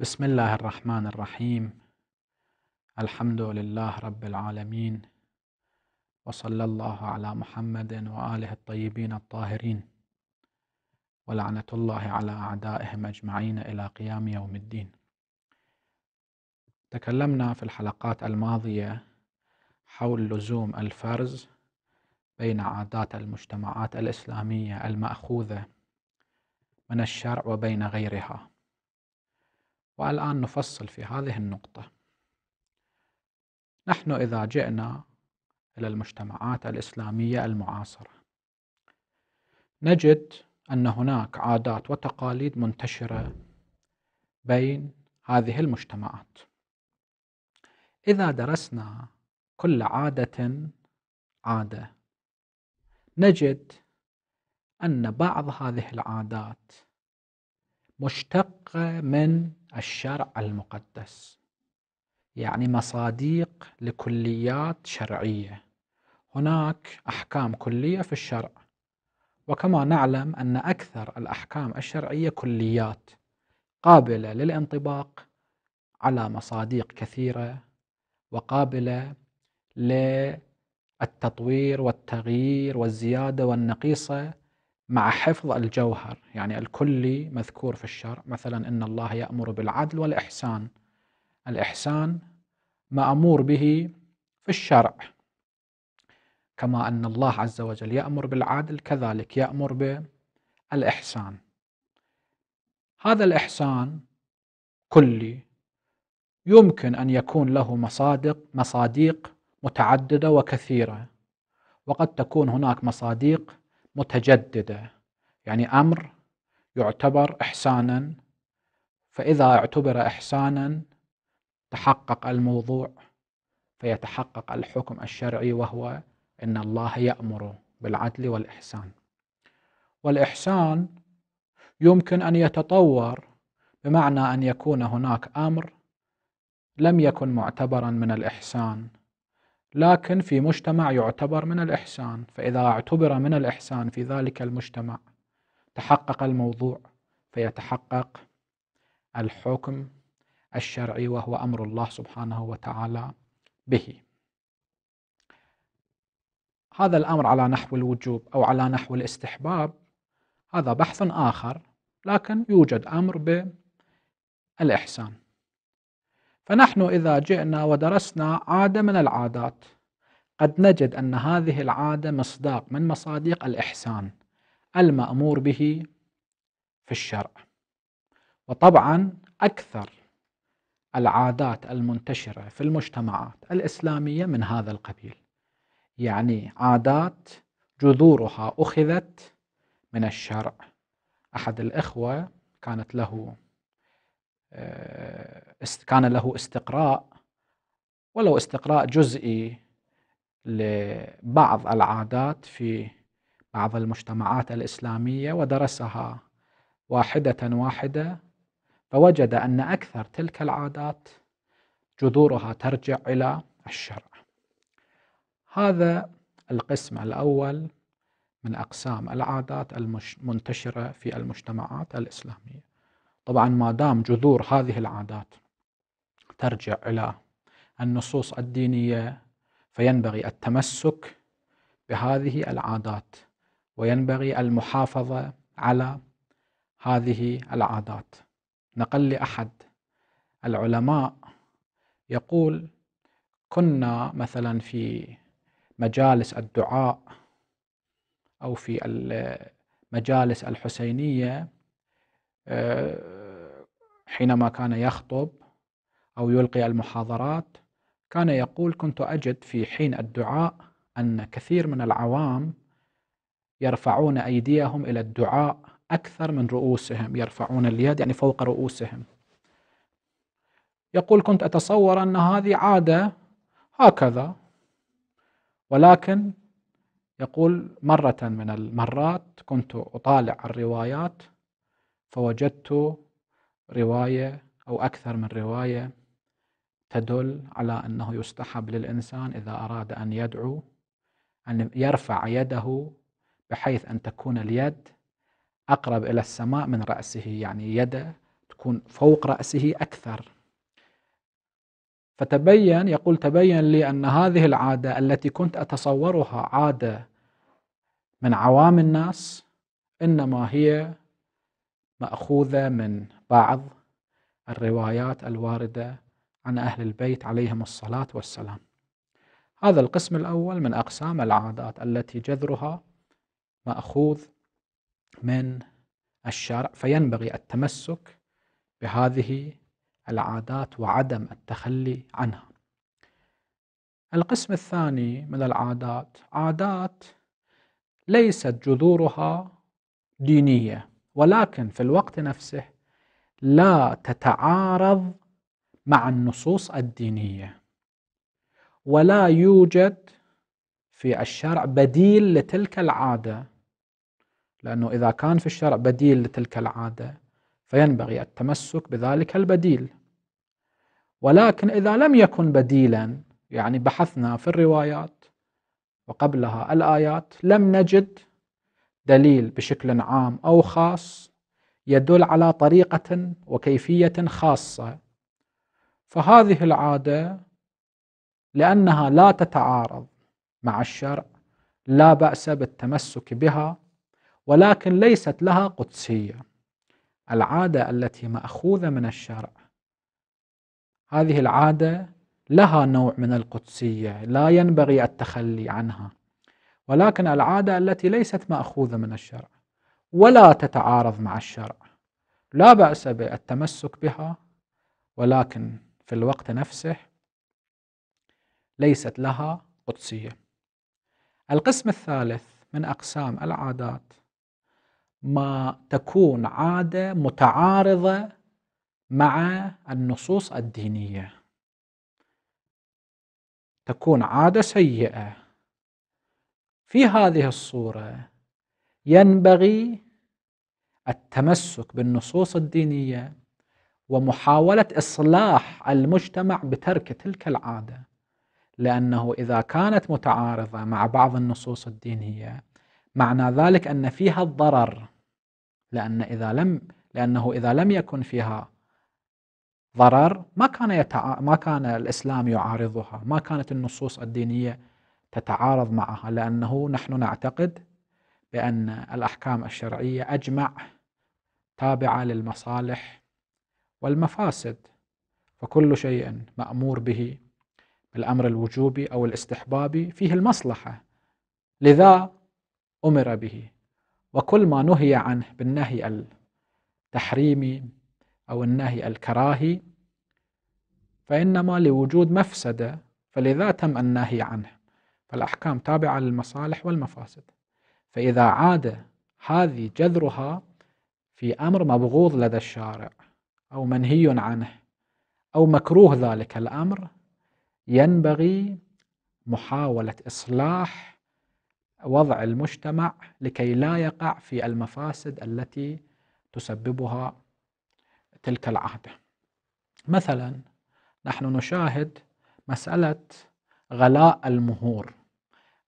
بسم الله الرحمن الرحيم الحمد لله رب العالمين وصلى الله على محمد وآله الطيبين الطاهرين ولعنة الله على أعدائهم أجمعين إلى قيام يوم الدين تكلمنا في الحلقات الماضية حول لزوم الفرز بين عادات المجتمعات الإسلامية المأخوذة من الشرع وبين غيرها والآن نفصل في هذه النقطة نحن إذا جئنا إلى المجتمعات الإسلامية المعاصرة نجد أن هناك عادات وتقاليد منتشرة بين هذه المجتمعات إذا درسنا كل عادة عادة نجد أن بعض هذه العادات مشتقة من الشرع المقدس يعني مصاديق لكليات شرعية هناك أحكام كلية في الشرع وكما نعلم أن أكثر الأحكام الشرعية كليات قابلة للانطباق على مصاديق كثيرة وقابلة للتطوير والتغيير والزيادة والنقيصة مع حفظ الجوهر يعني الكلي مذكور في الشرع مثلا إن الله يأمر بالعدل والإحسان الإحسان مأمور به في الشرع كما أن الله عز وجل يأمر بالعدل كذلك يأمر بالإحسان هذا الإحسان كلي يمكن أن يكون له مصادق مصاديق متعددة وكثيرة وقد تكون هناك مصاديق متجددة يعني أمر يعتبر إحسانا فإذا اعتبر إحسانا تحقق الموضوع فيتحقق الحكم الشرعي وهو إن الله يأمر بالعدل والإحسان والإحسان يمكن أن يتطور بمعنى أن يكون هناك أمر لم يكن معتبرا من الإحسان لكن في مجتمع يعتبر من الإحسان فإذا اعتبر من الإحسان في ذلك المجتمع تحقق الموضوع فيتحقق الحكم الشرعي وهو أمر الله سبحانه وتعالى به هذا الأمر على نحو الوجوب أو على نحو الاستحباب هذا بحث آخر لكن يوجد أمر بالإحسان فنحن إذا جئنا ودرسنا عادة من العادات قد نجد أن هذه العادة مصداق من مصادق الإحسان المأمور به في الشرع وطبعا أكثر العادات المنتشرة في المجتمعات الإسلامية من هذا القبيل يعني عادات جذورها أخذت من الشرع أحد الإخوة كانت له آه، كان له استقراء ولو استقراء جزئي لبعض العادات في بعض المجتمعات الإسلامية ودرسها واحدة واحدة فوجد أن أكثر تلك العادات جذورها ترجع إلى الشرع هذا القسم الأول من أقسام العادات المنتشرة في المجتمعات الإسلامية طبعا ما دام جذور هذه العادات ترجع إلى النصوص الدينية فينبغي التمسك بهذه العادات وينبغي المحافظة على هذه العادات نقل لأحد العلماء يقول كنا مثلا في مجالس الدعاء أو في المجالس الحسينية آه، حينما كان يخطب أو يلقي المحاضرات كان يقول كنت أجد في حين الدعاء أن كثير من العوام يرفعون أيديهم إلى الدعاء أكثر من رؤوسهم يرفعون اليد يعني فوق رؤوسهم يقول كنت أتصور أن هذه عادة هكذا ولكن يقول مرة من المرات كنت أطالع الروايات فوجدت رواية أو أكثر من رواية تدل على أنه يستحب للإنسان إذا أراد أن يدعو أن يرفع يده بحيث أن تكون اليد أقرب إلى السماء من رأسه يعني يده تكون فوق رأسه أكثر فتبين يقول تبين لي أن هذه العادة التي كنت أتصورها عادة من عوام الناس إنما هي مأخوذة من بعض الروايات الواردة عن أهل البيت عليهم الصلاة والسلام هذا القسم الأول من أقسام العادات التي جذرها مأخوذ من الشرع فينبغي التمسك بهذه العادات وعدم التخلي عنها القسم الثاني من العادات عادات ليست جذورها دينيه ولكن في الوقت نفسه لا تتعارض مع النصوص الدينيه ولا يوجد في الشرع بديل لتلك العاده لانه اذا كان في الشرع بديل لتلك العاده فينبغي التمسك بذلك البديل ولكن اذا لم يكن بديلا يعني بحثنا في الروايات وقبلها الايات لم نجد دليل بشكل عام أو خاص يدل على طريقة وكيفية خاصة فهذه العادة لأنها لا تتعارض مع الشرع لا بأس بالتمسك بها ولكن ليست لها قدسية العادة التي مأخوذة من الشرع هذه العادة لها نوع من القدسية لا ينبغي التخلي عنها ولكن العادة التي ليست مأخوذة من الشرع ولا تتعارض مع الشرع لا بأس بالتمسك بها ولكن في الوقت نفسه ليست لها قدسية القسم الثالث من أقسام العادات ما تكون عادة متعارضة مع النصوص الدينية تكون عادة سيئة في هذه الصورة ينبغي التمسك بالنصوص الدينية ومحاولة إصلاح المجتمع بترك تلك العادة لأنه إذا كانت متعارضة مع بعض النصوص الدينية معنى ذلك أن فيها الضرر لأن إذا لم لأنه إذا لم يكن فيها ضرر ما كان يتع... ما كان الإسلام يعارضها ما كانت النصوص الدينية تتعارض معها لأنه نحن نعتقد بأن الأحكام الشرعية أجمع تابعة للمصالح والمفاسد فكل شيء مأمور به بالأمر الوجوبي أو الاستحبابي فيه المصلحة لذا أمر به وكل ما نهي عنه بالنهي التحريمي أو النهي الكراهي فإنما لوجود مفسدة فلذا تم النهي عنه الأحكام تابعة للمصالح والمفاسد فإذا عاد هذه جذرها في أمر مبغوض لدى الشارع أو منهي عنه أو مكروه ذلك الأمر ينبغي محاولة إصلاح وضع المجتمع لكي لا يقع في المفاسد التي تسببها تلك العادة مثلا نحن نشاهد مسألة غلاء المهور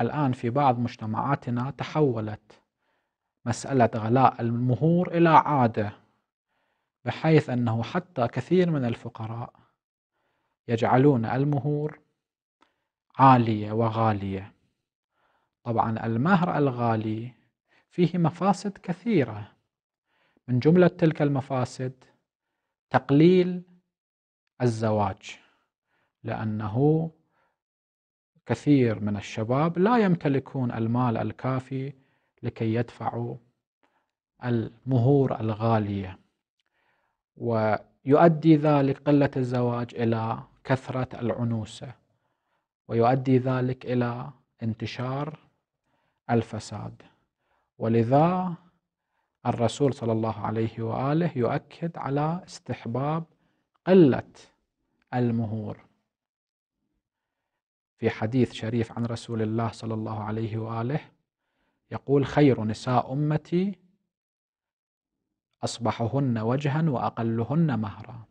الآن في بعض مجتمعاتنا تحولت مسألة غلاء المهور إلى عادة بحيث أنه حتى كثير من الفقراء يجعلون المهور عالية وغالية طبعا المهر الغالي فيه مفاسد كثيرة من جملة تلك المفاسد تقليل الزواج لأنه كثير من الشباب لا يمتلكون المال الكافي لكي يدفعوا المهور الغاليه ويؤدي ذلك قله الزواج الى كثره العنوسه ويؤدي ذلك الى انتشار الفساد ولذا الرسول صلى الله عليه واله يؤكد على استحباب قله المهور في حديث شريف عن رسول الله صلى الله عليه واله يقول خير نساء امتي اصبحهن وجها واقلهن مهرا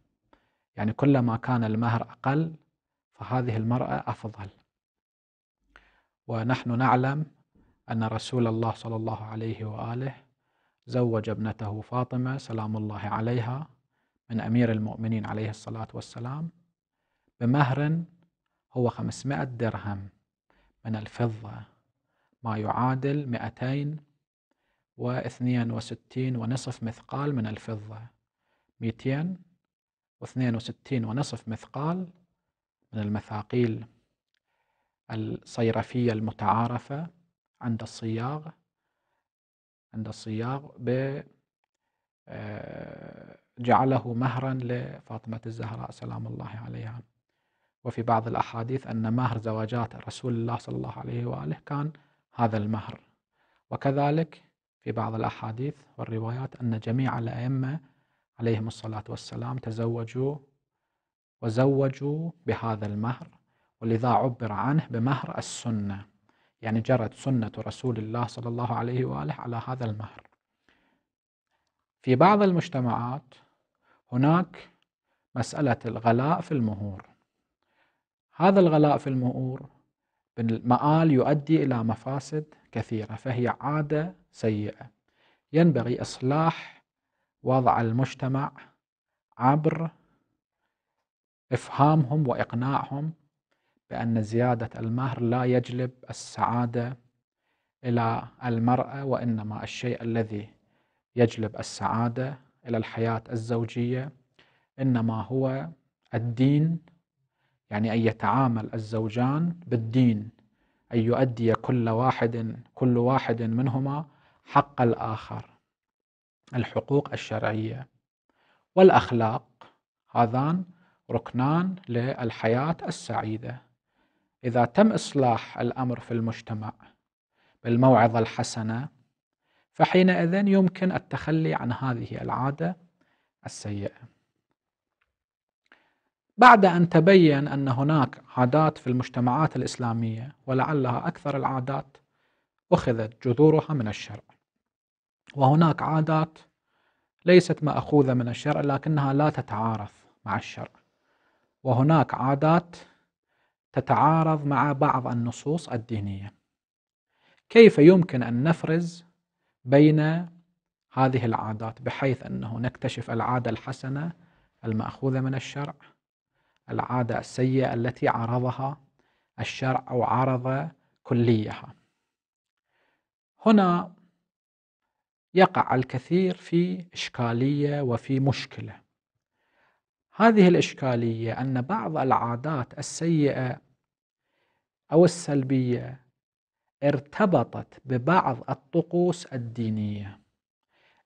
يعني كلما كان المهر اقل فهذه المراه افضل ونحن نعلم ان رسول الله صلى الله عليه واله زوج ابنته فاطمه سلام الله عليها من امير المؤمنين عليه الصلاه والسلام بمهر هو 500 درهم من الفضة ما يعادل 262 ونصف مثقال من الفضة 262 ونصف مثقال من المثاقيل الصيرفية المتعارفة عند الصياغ عند الصياغ ب آه، جعله مهرا لفاطمة الزهراء سلام الله عليها وفي بعض الأحاديث أن مهر زواجات رسول الله صلى الله عليه وآله كان هذا المهر وكذلك في بعض الأحاديث والروايات أن جميع الأئمة عليهم الصلاة والسلام تزوجوا وزوجوا بهذا المهر ولذا عبر عنه بمهر السنة يعني جرت سنة رسول الله صلى الله عليه وآله على هذا المهر في بعض المجتمعات هناك مسألة الغلاء في المهور هذا الغلاء في المؤور بالمآل يؤدي إلى مفاسد كثيرة فهي عادة سيئة ينبغي إصلاح وضع المجتمع عبر إفهامهم وإقناعهم بأن زيادة المهر لا يجلب السعادة إلى المرأة وإنما الشيء الذي يجلب السعادة إلى الحياة الزوجية إنما هو الدين يعني أن يتعامل الزوجان بالدين أن يؤدي كل واحد كل واحد منهما حق الآخر الحقوق الشرعية والأخلاق هذان ركنان للحياة السعيدة إذا تم إصلاح الأمر في المجتمع بالموعظة الحسنة فحينئذ يمكن التخلي عن هذه العادة السيئة بعد أن تبين أن هناك عادات في المجتمعات الإسلامية ولعلها أكثر العادات أخذت جذورها من الشرع وهناك عادات ليست مأخوذة من الشرع لكنها لا تتعارف مع الشرع وهناك عادات تتعارض مع بعض النصوص الدينية كيف يمكن أن نفرز بين هذه العادات بحيث أنه نكتشف العادة الحسنة المأخوذة من الشرع العادة السيئة التي عرضها الشرع أو عرض كليها هنا يقع الكثير في إشكالية وفي مشكلة هذه الإشكالية أن بعض العادات السيئة أو السلبية ارتبطت ببعض الطقوس الدينية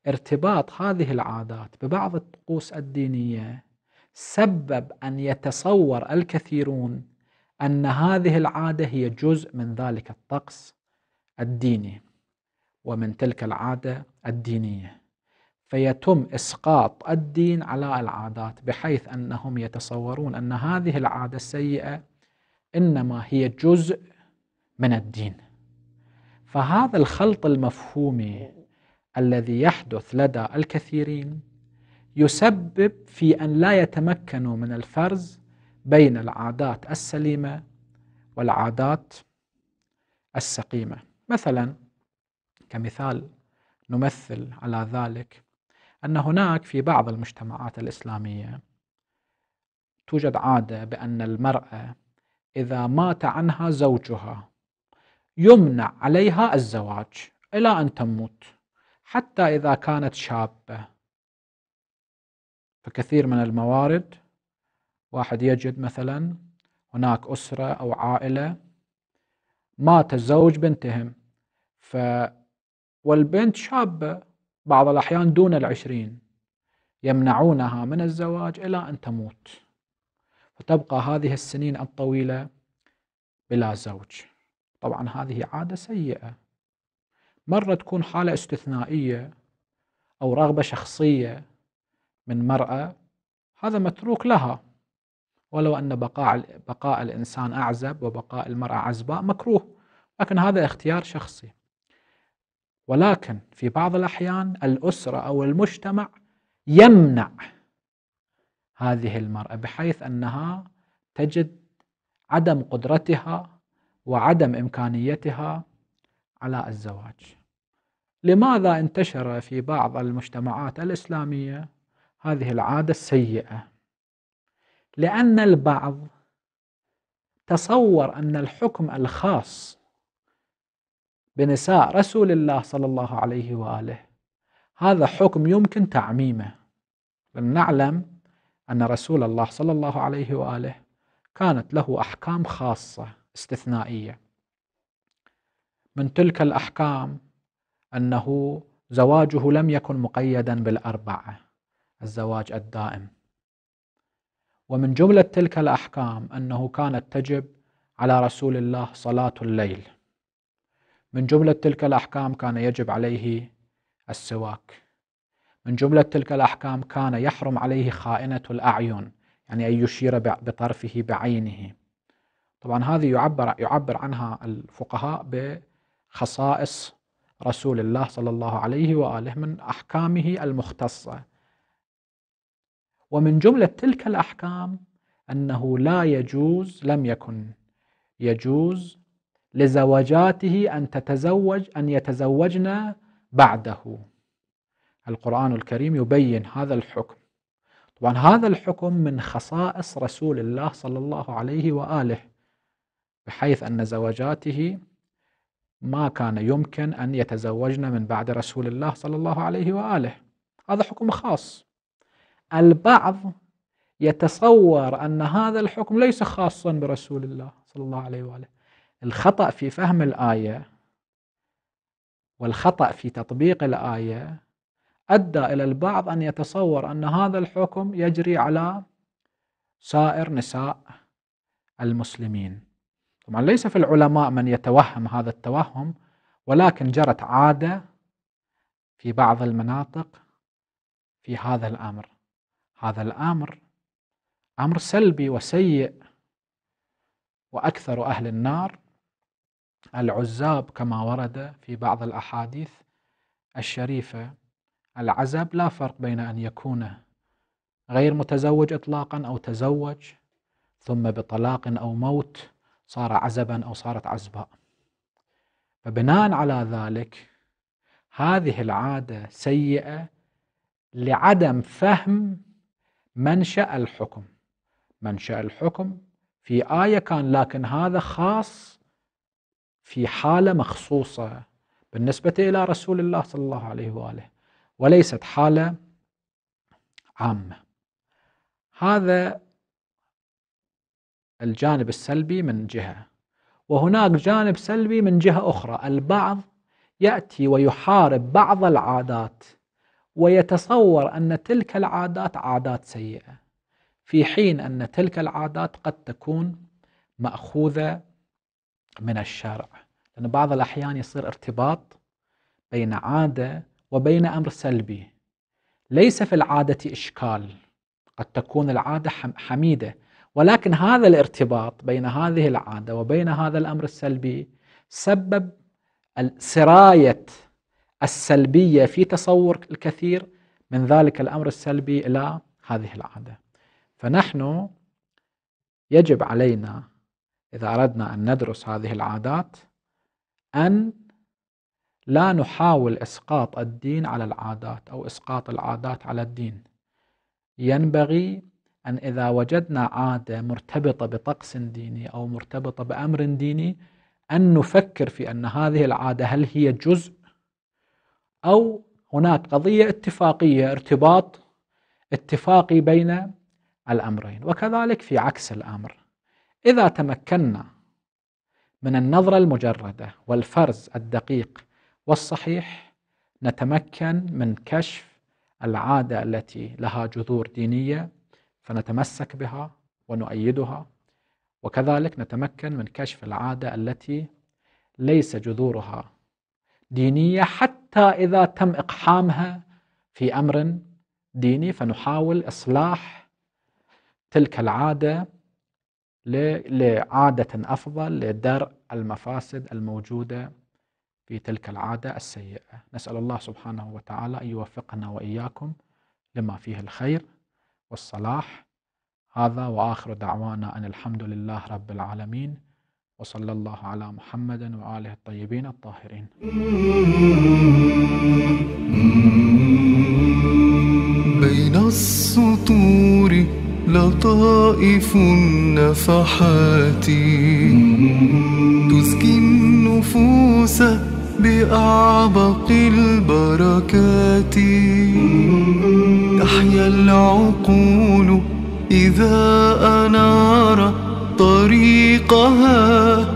ارتباط هذه العادات ببعض الطقوس الدينية سبب أن يتصور الكثيرون أن هذه العادة هي جزء من ذلك الطقس الديني ومن تلك العادة الدينية فيتم اسقاط الدين على العادات بحيث انهم يتصورون ان هذه العاده السيئه انما هي جزء من الدين. فهذا الخلط المفهومي الذي يحدث لدى الكثيرين يسبب في أن لا يتمكنوا من الفرز بين العادات السليمة والعادات السقيمة مثلا كمثال نمثل على ذلك أن هناك في بعض المجتمعات الإسلامية توجد عادة بأن المرأة إذا مات عنها زوجها يمنع عليها الزواج إلى أن تموت حتى إذا كانت شابة فكثير من الموارد واحد يجد مثلا هناك أسرة أو عائلة مات الزوج بنتهم ف والبنت شابة بعض الأحيان دون العشرين يمنعونها من الزواج إلى أن تموت فتبقى هذه السنين الطويلة بلا زوج طبعا هذه عادة سيئة مرة تكون حالة استثنائية أو رغبة شخصية من مرأة هذا متروك لها ولو أن بقاء بقاء الإنسان أعزب وبقاء المرأة عزباء مكروه لكن هذا اختيار شخصي ولكن في بعض الأحيان الأسرة أو المجتمع يمنع هذه المرأة بحيث أنها تجد عدم قدرتها وعدم إمكانيتها على الزواج لماذا انتشر في بعض المجتمعات الإسلامية هذه العادة السيئة لأن البعض تصور أن الحكم الخاص بنساء رسول الله صلى الله عليه وآله هذا حكم يمكن تعميمه لم نعلم أن رسول الله صلى الله عليه وآله كانت له أحكام خاصة استثنائية من تلك الأحكام أنه زواجه لم يكن مقيدا بالأربعة الزواج الدائم ومن جملة تلك الأحكام أنه كانت تجب على رسول الله صلاة الليل من جملة تلك الأحكام كان يجب عليه السواك من جملة تلك الأحكام كان يحرم عليه خائنة الأعين يعني أن يشير بطرفه بعينه طبعا هذه يعبر, يعبر عنها الفقهاء بخصائص رسول الله صلى الله عليه وآله من أحكامه المختصة ومن جملة تلك الأحكام أنه لا يجوز لم يكن يجوز لزوجاته أن تتزوج أن يتزوجن بعده القرآن الكريم يبين هذا الحكم طبعا هذا الحكم من خصائص رسول الله صلى الله عليه وآله بحيث أن زوجاته ما كان يمكن أن يتزوجن من بعد رسول الله صلى الله عليه وآله هذا حكم خاص البعض يتصور أن هذا الحكم ليس خاصا برسول الله صلى الله عليه وآله الخطأ في فهم الآية والخطأ في تطبيق الآية أدى إلى البعض أن يتصور أن هذا الحكم يجري على سائر نساء المسلمين طبعا ليس في العلماء من يتوهم هذا التوهم ولكن جرت عادة في بعض المناطق في هذا الأمر هذا الامر امر سلبي وسيء واكثر اهل النار العزاب كما ورد في بعض الاحاديث الشريفه العزب لا فرق بين ان يكون غير متزوج اطلاقا او تزوج ثم بطلاق او موت صار عزبا او صارت عزباء فبناء على ذلك هذه العاده سيئه لعدم فهم منشأ الحكم منشأ الحكم في آية كان لكن هذا خاص في حالة مخصوصة بالنسبة إلى رسول الله صلى الله عليه وآله وليست حالة عامة هذا الجانب السلبي من جهة وهناك جانب سلبي من جهة أخرى البعض يأتي ويحارب بعض العادات ويتصور أن تلك العادات عادات سيئة في حين أن تلك العادات قد تكون مأخوذة من الشرع لأن بعض الأحيان يصير ارتباط بين عادة وبين أمر سلبي ليس في العادة إشكال قد تكون العادة حميدة ولكن هذا الارتباط بين هذه العادة وبين هذا الأمر السلبي سبب سراية السلبية في تصور الكثير من ذلك الأمر السلبي إلى هذه العادة فنحن يجب علينا إذا أردنا أن ندرس هذه العادات أن لا نحاول إسقاط الدين على العادات أو إسقاط العادات على الدين ينبغي أن إذا وجدنا عادة مرتبطة بطقس ديني أو مرتبطة بأمر ديني أن نفكر في أن هذه العادة هل هي جزء أو هناك قضية اتفاقية ارتباط اتفاقي بين الأمرين وكذلك في عكس الأمر إذا تمكنا من النظرة المجردة والفرز الدقيق والصحيح نتمكن من كشف العادة التي لها جذور دينية فنتمسك بها ونؤيدها وكذلك نتمكن من كشف العادة التي ليس جذورها دينية حتى إذا تم إقحامها في أمر ديني فنحاول إصلاح تلك العادة لعادة أفضل لدرء المفاسد الموجودة في تلك العادة السيئة نسأل الله سبحانه وتعالى أن يوفقنا وإياكم لما فيه الخير والصلاح هذا وآخر دعوانا أن الحمد لله رب العالمين وصلى الله على محمد وآله الطيبين الطاهرين بين السطور لطائف النفحات تزكي النفوس بأعبق البركات تحيا العقول إذا أنار طريقها